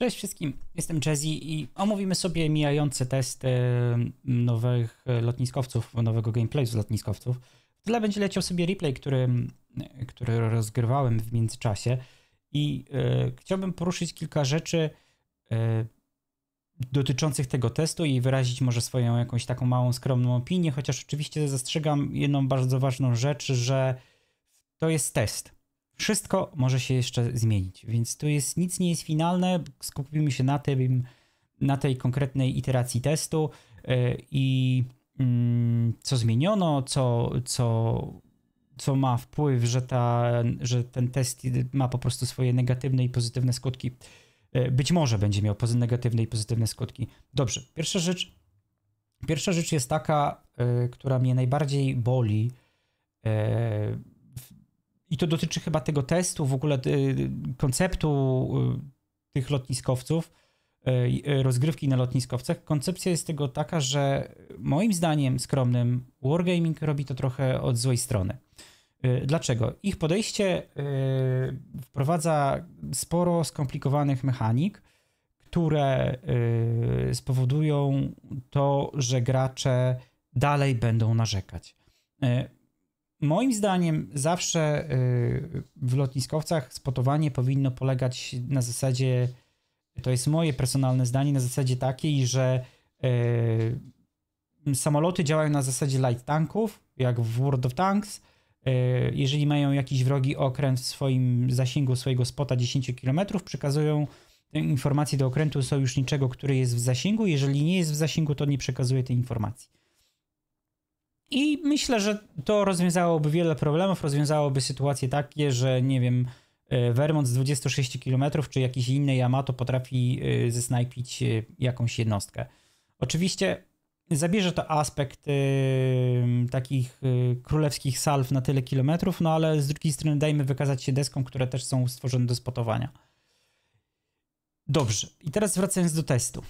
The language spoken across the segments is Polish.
Cześć wszystkim, jestem Jazzy i omówimy sobie mijające testy nowych lotniskowców, nowego gameplay z lotniskowców. W tle będzie leciał sobie replay, który, który rozgrywałem w międzyczasie i e, chciałbym poruszyć kilka rzeczy e, dotyczących tego testu i wyrazić może swoją jakąś taką małą, skromną opinię, chociaż oczywiście zastrzegam jedną bardzo ważną rzecz, że to jest test wszystko może się jeszcze zmienić, więc tu jest nic nie jest finalne, skupimy się na tym, na tej konkretnej iteracji testu e, i mm, co zmieniono, co, co, co ma wpływ, że, ta, że ten test ma po prostu swoje negatywne i pozytywne skutki. E, być może będzie miał negatywne i pozytywne skutki. Dobrze, pierwsza rzecz, pierwsza rzecz jest taka, e, która mnie najbardziej boli i to dotyczy chyba tego testu, w ogóle y, konceptu y, tych lotniskowców, y, rozgrywki na lotniskowcach. Koncepcja jest tego taka, że moim zdaniem skromnym Wargaming robi to trochę od złej strony. Dlaczego? Ich podejście wprowadza sporo skomplikowanych mechanik, które spowodują to, że gracze dalej będą narzekać. Moim zdaniem zawsze y, w lotniskowcach spotowanie powinno polegać na zasadzie, to jest moje personalne zdanie, na zasadzie takiej, że y, samoloty działają na zasadzie light tanków, jak w World of Tanks. Y, jeżeli mają jakiś wrogi okręt w swoim zasięgu swojego spota 10 km, przekazują tę informację do okrętu sojuszniczego, który jest w zasięgu. Jeżeli nie jest w zasięgu, to nie przekazuje tej informacji. I myślę, że to rozwiązałoby wiele problemów, rozwiązałoby sytuacje takie, że nie wiem, e, Vermont z 26 km czy jakiś inny Yamato potrafi e, zesnajpić e, jakąś jednostkę. Oczywiście zabierze to aspekt y, takich y, królewskich salw na tyle kilometrów, no ale z drugiej strony dajmy wykazać się deskom, które też są stworzone do spotowania. Dobrze, i teraz wracając do testu.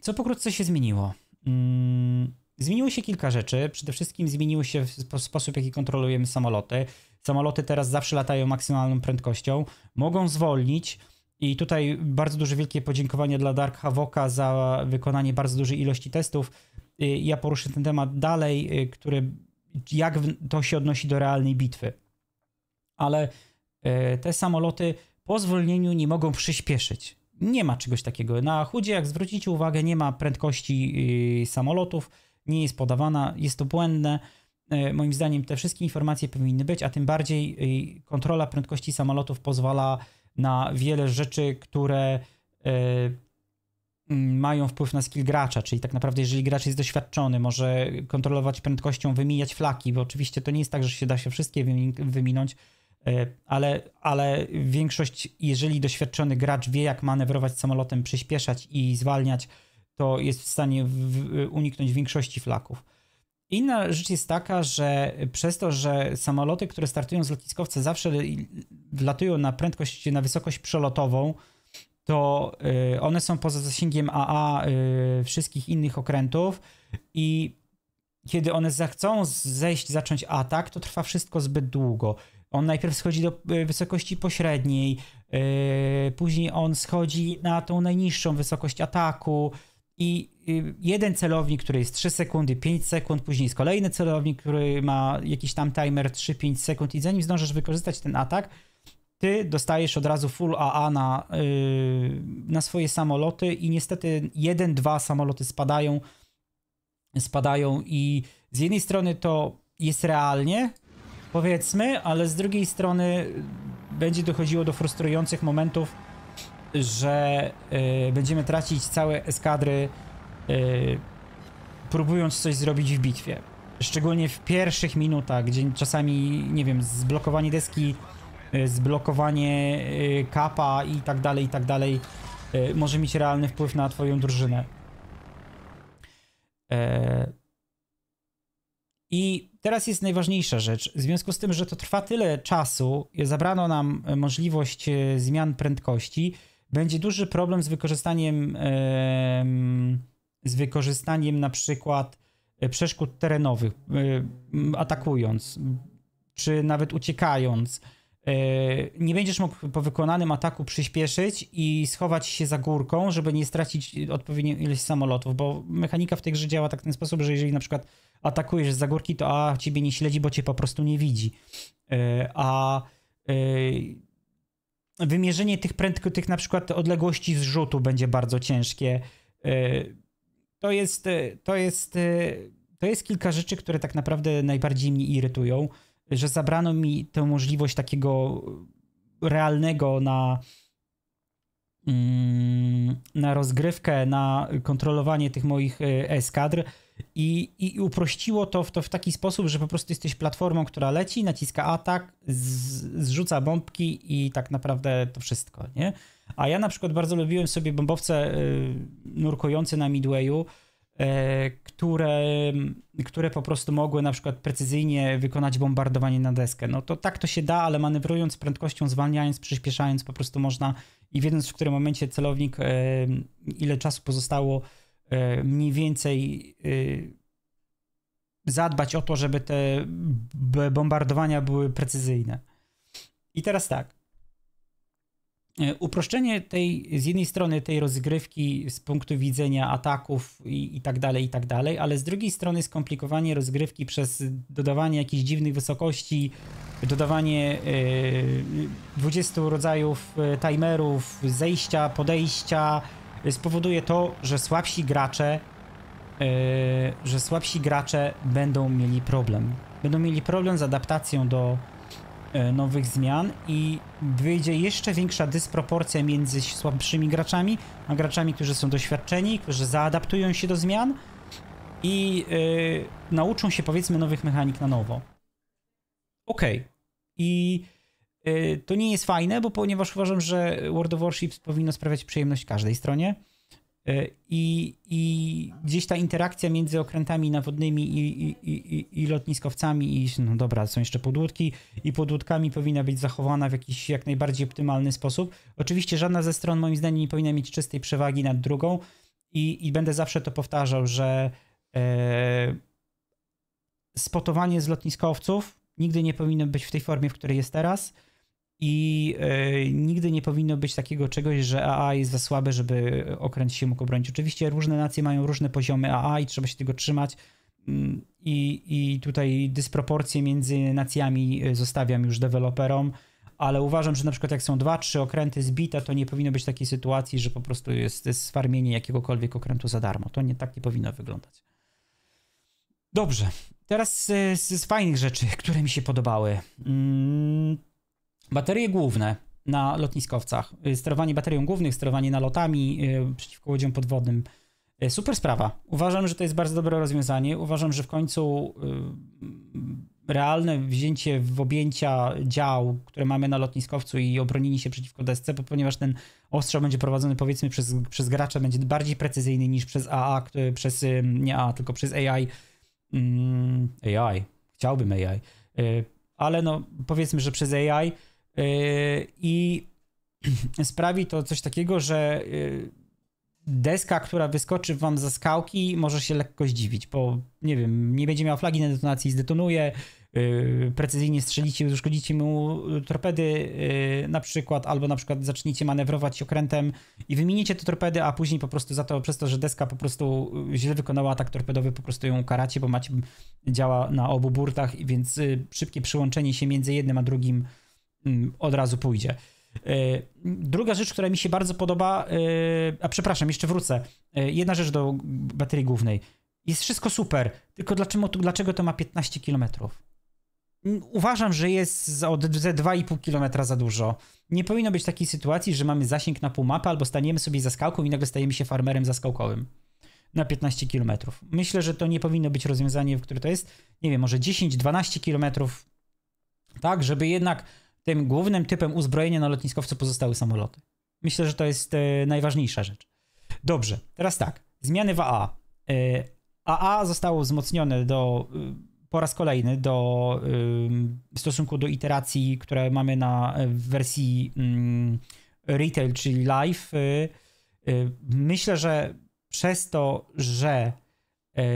Co pokrótce się zmieniło? Mm, Zmieniło się kilka rzeczy. Przede wszystkim zmieniło się sposób, w jaki kontrolujemy samoloty. Samoloty teraz zawsze latają maksymalną prędkością, mogą zwolnić. I tutaj bardzo duże wielkie podziękowanie dla Dark Havoka za wykonanie bardzo dużej ilości testów. Y, ja poruszę ten temat dalej, y, który jak to się odnosi do realnej bitwy. Ale y, te samoloty po zwolnieniu nie mogą przyspieszyć. Nie ma czegoś takiego. Na chudzie, jak zwrócicie uwagę, nie ma prędkości samolotów nie jest podawana, jest to błędne. E, moim zdaniem te wszystkie informacje powinny być, a tym bardziej e, kontrola prędkości samolotów pozwala na wiele rzeczy, które e, mm, mają wpływ na skill gracza, czyli tak naprawdę jeżeli gracz jest doświadczony, może kontrolować prędkością, wymijać flaki, bo oczywiście to nie jest tak, że się da się wszystkie wyminąć, ale, ale większość, jeżeli doświadczony gracz wie jak manewrować samolotem, przyspieszać i zwalniać, to jest w stanie w uniknąć większości flaków. Inna rzecz jest taka, że przez to, że samoloty, które startują z lotniskowca zawsze latują na prędkość, na wysokość przelotową, to y, one są poza zasięgiem AA y, wszystkich innych okrętów i kiedy one zechcą zejść, zacząć atak, to trwa wszystko zbyt długo. On najpierw schodzi do y, wysokości pośredniej, później on schodzi na tą najniższą wysokość ataku, i y, jeden celownik, który jest 3 sekundy, 5 sekund, później jest kolejny celownik, który ma jakiś tam timer 3-5 sekund i zanim zdążysz wykorzystać ten atak, ty dostajesz od razu full AA na, yy, na swoje samoloty i niestety jeden, dwa samoloty spadają, spadają i z jednej strony to jest realnie, powiedzmy, ale z drugiej strony będzie dochodziło do frustrujących momentów, że y, będziemy tracić całe eskadry, y, próbując coś zrobić w bitwie. Szczególnie w pierwszych minutach, gdzie czasami, nie wiem, zblokowanie deski, y, zblokowanie kapa i tak dalej, i tak dalej, może mieć realny wpływ na twoją drużynę. I teraz jest najważniejsza rzecz. W związku z tym, że to trwa tyle czasu, zabrano nam możliwość zmian prędkości, będzie duży problem z wykorzystaniem, z wykorzystaniem na przykład e, przeszkód terenowych, e, atakując, czy nawet uciekając. E, nie będziesz mógł po wykonanym ataku przyspieszyć i schować się za górką, żeby nie stracić odpowiedniej ilości samolotów, bo mechanika w tej grze działa tak w ten sposób, że jeżeli na przykład atakujesz za górki, to A ciebie nie śledzi, bo cię po prostu nie widzi. A wymierzenie tych prędkości tych na przykład odległości zrzutu będzie bardzo ciężkie. E, to jest, e, to jest, e, to jest kilka rzeczy, które tak naprawdę najbardziej mnie irytują, że zabrano mi tę możliwość takiego realnego na, mm, na rozgrywkę, na kontrolowanie tych moich eskadr i, I, uprościło to w, to w taki sposób, że po prostu jesteś platformą, która leci, naciska atak, z, zrzuca bombki i tak naprawdę to wszystko, nie? A ja na przykład bardzo lubiłem sobie bombowce y, nurkujące na Midwayu, y, które, które po prostu mogły na przykład precyzyjnie wykonać bombardowanie na deskę. No to tak to się da, ale manewrując prędkością, zwalniając, przyspieszając, po prostu można i wiedząc w którym momencie celownik, y, ile czasu pozostało, E, mniej więcej e, zadbać o to, żeby te bombardowania były precyzyjne. I teraz tak. E, uproszczenie tej, z jednej strony tej rozgrywki z punktu widzenia ataków i, i tak dalej, i tak dalej, ale z drugiej strony skomplikowanie rozgrywki przez dodawanie jakichś dziwnych wysokości, dodawanie y, 20 rodzajów timerów, zejścia, podejścia, spowoduje to, że słabsi gracze yy, że słabsi gracze będą mieli problem. Będą mieli problem z adaptacją do yy, nowych zmian i wyjdzie jeszcze większa dysproporcja między słabszymi graczami, a graczami, którzy są doświadczeni, którzy zaadaptują się do zmian i yy, nauczą się powiedzmy nowych mechanik na nowo. Okej. Okay. I Y, to nie jest fajne, bo ponieważ uważam, że World of Warships powinno sprawiać przyjemność każdej stronie. Y, I, I, gdzieś ta interakcja między okrętami nawodnymi i, i, i, i lotniskowcami, i no dobra, są jeszcze podłódki, i podłódkami powinna być zachowana w jakiś jak najbardziej optymalny sposób. Oczywiście żadna ze stron, moim zdaniem, nie powinna mieć czystej przewagi nad drugą, i, będę zawsze to powtarzał, że e, spotowanie z lotniskowców nigdy nie powinno być w tej formie, w której jest teraz i e, nigdy nie powinno być takiego czegoś, że AA jest za słabe, żeby okręt się mógł obronić. Oczywiście różne nacje mają różne poziomy AA i trzeba się tego trzymać. Mm, I, I tutaj dysproporcje między nacjami e, zostawiam już deweloperom, ale uważam, że na przykład jak są dwa, trzy okręty zbita, to nie powinno być takiej sytuacji, że po prostu jest, jest sfarmienie jakiegokolwiek okrętu za darmo. To nie tak nie powinno wyglądać. Dobrze. Teraz e, z, z fajnych rzeczy, które mi się podobały. Mm Baterie główne na lotniskowcach, y, sterowanie baterią głównych, sterowanie nalotami y, przeciwko łodziom podwodnym. Y, super sprawa. Uważam, że to jest bardzo dobre rozwiązanie. Uważam, że w końcu realne wzięcie w objęcia dział, które mamy na lotniskowcu i obronienie się przeciwko desce, ponieważ ten ostrzał będzie prowadzony powiedzmy przez, przez gracza, będzie bardziej precyzyjny niż przez AA, przez nie AA, tylko przez AI. Mm, AI. Chciałbym AI. Ale no powiedzmy, że przez AI E, I sprawi to coś takiego, że e, deska, która wyskoczy wam za skałki, może się lekko zdziwić, bo nie wiem, nie będzie miała flagi na detonacji, zdetonuje, e, precyzyjnie strzelicie, uszkodzicie mu torpedy na przykład, albo na przykład zaczniecie manewrować okrętem i wymienicie te torpedy, a później po prostu za to, przez to, że deska po prostu źle wykonała atak torpedowy, po prostu ją karacie, bo macie, działa na obu burtach, więc szybkie przyłączenie się między jednym a drugim Mm, od razu pójdzie. Y, druga rzecz, która mi się bardzo podoba, y, a przepraszam, jeszcze wrócę. Y, jedna rzecz do baterii głównej. Jest wszystko super, tylko dlaczego, dlaczego to ma 15 km? Mm, uważam, że jest od 2,5 km za dużo. Nie powinno być takiej sytuacji, że mamy zasięg na pół mapy albo staniemy sobie za skałką i nagle stajemy się farmerem zaskałkowym na 15 km. Myślę, że to nie powinno być rozwiązanie, w które to jest, nie wiem, może 10-12 km. Tak, żeby jednak tym głównym typem uzbrojenia na lotniskowcu pozostały samoloty. Myślę, że to jest e, najważniejsza rzecz. Dobrze, teraz tak. Zmiany w AA. AA e, zostało wzmocnione do, e, po raz kolejny do, w stosunku do iteracji, które mamy na wersji mm, retail, czyli live. Myślę, że przez to, że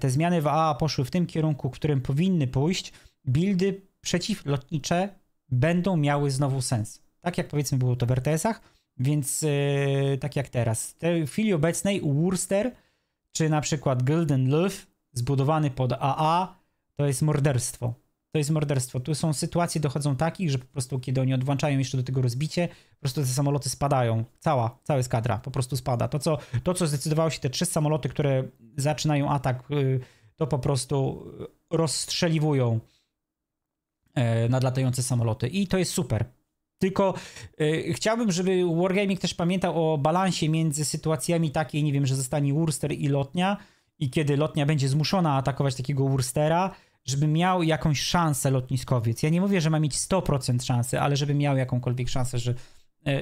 te zmiany w AA poszły w tym kierunku, w którym powinny pójść, buildy przeciwlotnicze będą miały znowu sens. Tak jak powiedzmy było to w RTS-ach, więc yy, tak jak teraz. w chwili obecnej Worcester, czy na przykład Golden Love, zbudowany pod AA, to jest morderstwo. To jest morderstwo. Tu są sytuacje, dochodzą takich, że po prostu kiedy oni odłączają jeszcze do tego rozbicie, po prostu te samoloty spadają. Cała, cała skadra po prostu spada. To co, to, co zdecydowało się te trzy samoloty, które zaczynają atak, yy, to po prostu y, rozstrzeliwują E, nadlatujące samoloty i to jest super. Tylko y, chciałbym, żeby Wargaming też pamiętał o balansie między sytuacjami takiej, nie wiem, że zostanie Wurster i Lotnia i kiedy Lotnia będzie zmuszona atakować takiego Wurstera, żeby miał jakąś szansę lotniskowiec. Ja nie mówię, że ma mieć 100% szansy, ale żeby miał jakąkolwiek szansę, że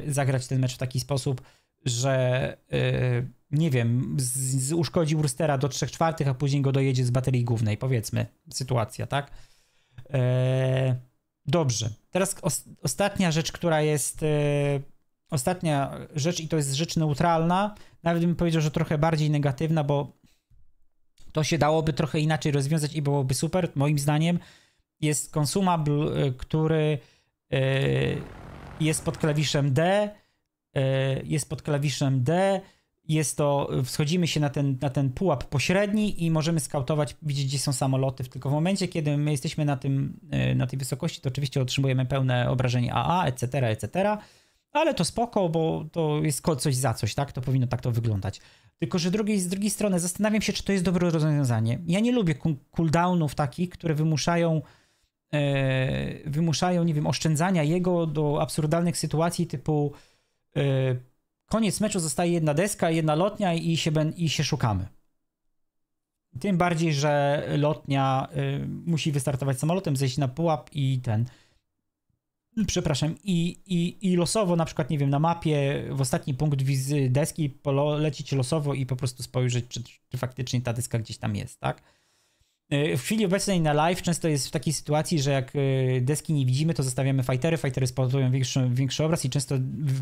y, zagrać ten mecz w taki sposób, że y, nie wiem, z, z uszkodzi Wurstera do 3 czwartych, a później go dojedzie z baterii głównej, powiedzmy, sytuacja, tak? E, dobrze. Teraz os ostatnia rzecz, która jest. E, ostatnia rzecz, i to jest rzecz neutralna. Nawet bym powiedział, że trochę bardziej negatywna, bo to się dałoby trochę inaczej rozwiązać i byłoby super. Moim zdaniem jest konsumable, który e, jest pod klawiszem D. Jest pod klawiszem D jest to, wschodzimy się na ten, na ten pułap pośredni i możemy skautować, widzieć gdzie są samoloty, tylko w momencie, kiedy my jesteśmy na, tym, e, na tej wysokości, to oczywiście otrzymujemy pełne obrażenie AA, etc., etc., ale to spoko, bo to jest coś za coś, tak? To powinno tak to wyglądać. Tylko, że drugiej, z drugiej strony zastanawiam się, czy to jest dobre rozwiązanie. Ja nie lubię cooldownów takich, które wymuszają e, wymuszają, nie wiem, oszczędzania jego do absurdalnych sytuacji typu e, koniec meczu zostaje jedna deska, jedna lotnia i się, ben, i się szukamy. Tym bardziej, że lotnia y, musi wystartować samolotem, zejść na pułap i ten. Przepraszam, i, i, i losowo, na przykład, nie wiem, na mapie w ostatni punkt wizy deski polecić losowo i po prostu spojrzeć, czy, czy faktycznie ta deska gdzieś tam jest, tak? E, w chwili obecnej na live często jest w takiej sytuacji, że jak e, deski nie widzimy, to zostawiamy fightery, fightery spowodują większy, większy obraz i często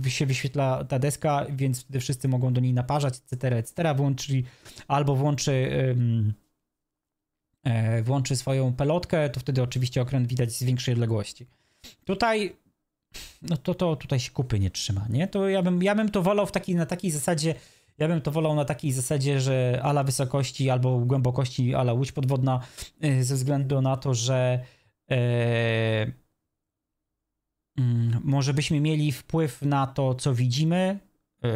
się wyświetla ta deska, więc wtedy wszyscy mogą do niej naparzać, etc., etc., włączy, albo włączy, e, włączy swoją pelotkę, to wtedy oczywiście okręt widać z większej odległości. Tutaj no to, to tutaj się kupy nie trzyma, nie? To ja bym, ja bym to wolał w taki, na takiej zasadzie ja bym to wolał na takiej zasadzie, że ala wysokości albo głębokości, ala łódź podwodna, y, ze względu na to, że e, mm, może byśmy mieli wpływ na to, co widzimy, e,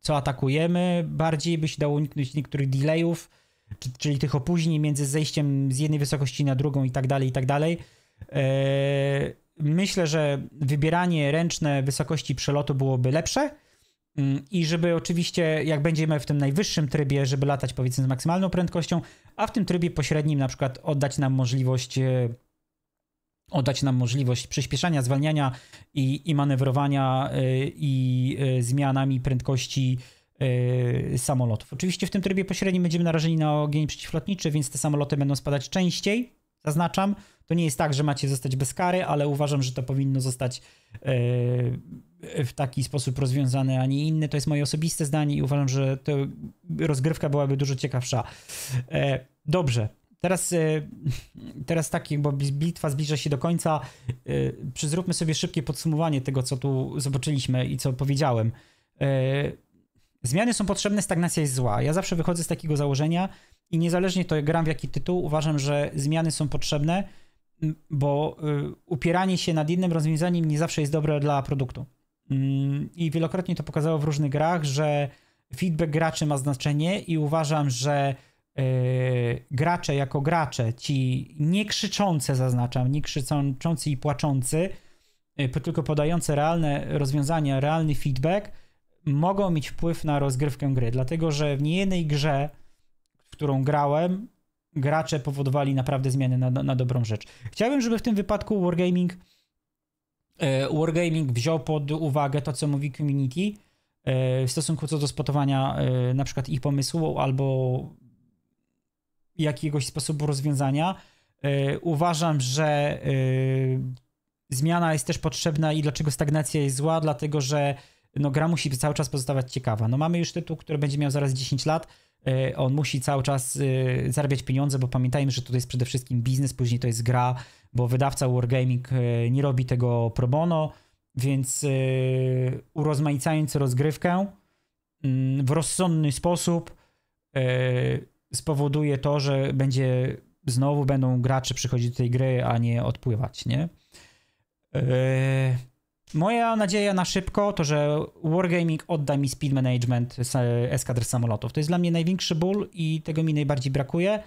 co atakujemy, bardziej by się dało uniknąć niektórych delayów, czyli tych opóźnień między zejściem z jednej wysokości na drugą i tak dalej, i tak dalej. E, myślę, że wybieranie ręczne wysokości przelotu byłoby lepsze, Mm, I żeby oczywiście, jak będziemy w tym najwyższym trybie, żeby latać powiedzmy z maksymalną prędkością, a w tym trybie pośrednim na przykład oddać nam możliwość e, oddać nam możliwość przyspieszania, zwalniania i, i manewrowania e, i e, zmianami prędkości samolotów. Oczywiście w tym trybie pośrednim będziemy narażeni na ogień przeciwlotniczy, więc te samoloty będą spadać częściej, zaznaczam, to nie jest tak, że macie zostać bez kary, ale uważam, że to powinno zostać e, w taki sposób rozwiązane, a nie inny. To jest moje osobiste zdanie i uważam, że to rozgrywka byłaby dużo ciekawsza. E, dobrze. Teraz, e, teraz tak, bo bitwa zbliża się do końca. Przyzróbmy sobie szybkie podsumowanie tego, co tu zobaczyliśmy i co powiedziałem. Zmiany są potrzebne, stagnacja jest zła. Ja zawsze wychodzę z takiego założenia i niezależnie to, gram w jaki tytuł, uważam, że zmiany są potrzebne bo y, upieranie się nad jednym rozwiązaniem nie zawsze jest dobre dla produktu. Mm, I wielokrotnie to pokazało w różnych grach, że feedback graczy ma znaczenie i uważam, że y, gracze jako gracze, ci nie zaznaczam, nie krzyczący i płaczący, y, tylko podające realne rozwiązania, realny feedback, mogą mieć wpływ na rozgrywkę gry, dlatego że w niejednej grze, w którą grałem, gracze powodowali naprawdę zmiany na, na dobrą rzecz. Chciałbym, żeby w tym wypadku Wargaming, e, Wargaming wziął pod uwagę to, co mówi community e, w stosunku co do spotowania e, na przykład ich pomysłu albo jakiegoś sposobu rozwiązania. Uważam, że zmiana jest też potrzebna i dlaczego stagnacja jest zła, dlatego że no, gra musi cały czas pozostawać ciekawa. No mamy już tytuł, który będzie miał zaraz 10 lat, E, on musi cały czas e, zarabiać pieniądze, bo pamiętajmy, że tutaj jest przede wszystkim biznes, później to jest gra, bo wydawca Wargaming e, nie robi tego pro bono, więc urozmaicając rozgrywkę mm, w rozsądny sposób spowoduje to, że będzie znowu będą gracze przychodzić do tej gry, a nie odpływać, nie? Moja nadzieja na szybko to, że Wargaming odda mi speed management e, eskadr samolotów. To jest dla mnie największy ból i tego mi najbardziej brakuje.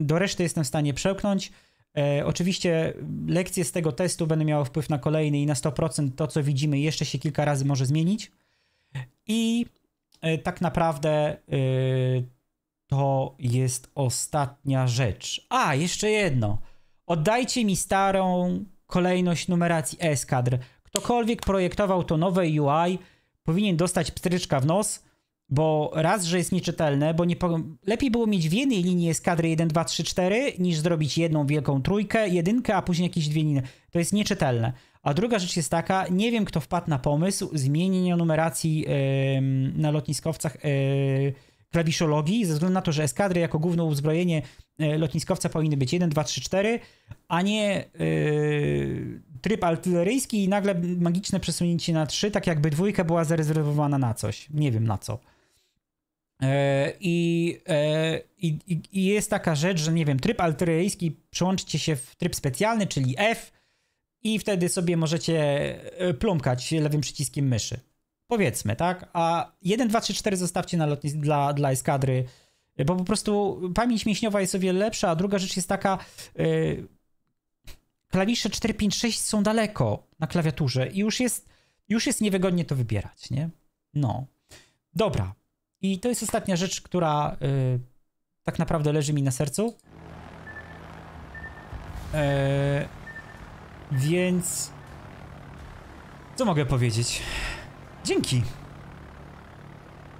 Do reszty jestem w stanie przełknąć. E, oczywiście lekcje z tego testu będą miały wpływ na kolejny i na 100% to, co widzimy, jeszcze się kilka razy może zmienić. I e, tak naprawdę e, to jest ostatnia rzecz. A, jeszcze jedno. Oddajcie mi starą kolejność numeracji eskadr Ktokolwiek projektował to nowe UI, powinien dostać pstryczka w nos, bo raz, że jest nieczytelne, bo nie po... lepiej było mieć w jednej linii eskadry 1, 2, 3, 4, niż zrobić jedną wielką trójkę, jedynkę, a później jakieś dwie inne. To jest nieczytelne. A druga rzecz jest taka, nie wiem kto wpadł na pomysł zmienienia numeracji yy, na lotniskowcach yy, klawiszologii, ze względu na to, że eskadry jako główne uzbrojenie e, lotniskowca powinny być 1, 2, 3, 4, a nie yy, tryb artyleryjski i nagle magiczne przesunięcie na 3, tak jakby dwójka była zarezerwowana na coś. Nie wiem na co. E, e, I, i, I, jest taka rzecz, że nie wiem, tryb artyleryjski przełączycie się w tryb specjalny, czyli F, i wtedy sobie możecie e, plumkać lewym przyciskiem myszy. Powiedzmy, tak? A 1, 2, 3, 4 zostawcie na lotnisk dla, dla eskadry, bo po prostu pamięć mięśniowa jest o wiele lepsza, a druga rzecz jest taka, klawisze 4, 5, 6 są daleko na klawiaturze i już jest, już jest niewygodnie to wybierać, nie? No. Dobra. I to jest ostatnia rzecz, która y, tak naprawdę leży mi na sercu. E, więc... Co mogę powiedzieć? Dzięki.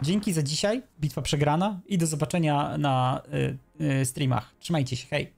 Dzięki za dzisiaj. Bitwa przegrana i do zobaczenia na y, y, streamach. Trzymajcie się. Hej.